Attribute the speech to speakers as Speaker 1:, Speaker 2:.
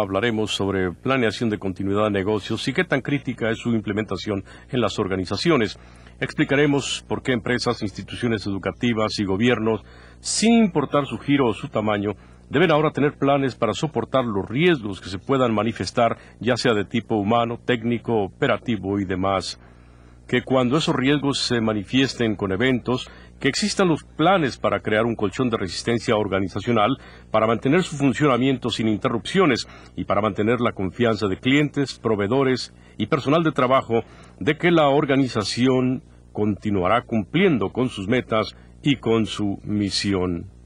Speaker 1: Hablaremos sobre planeación de continuidad de negocios y qué tan crítica es su implementación en las organizaciones. Explicaremos por qué empresas, instituciones educativas y gobiernos, sin importar su giro o su tamaño, deben ahora tener planes para soportar los riesgos que se puedan manifestar, ya sea de tipo humano, técnico, operativo y demás que cuando esos riesgos se manifiesten con eventos, que existan los planes para crear un colchón de resistencia organizacional para mantener su funcionamiento sin interrupciones y para mantener la confianza de clientes, proveedores y personal de trabajo de que la organización continuará cumpliendo con sus metas y con su misión.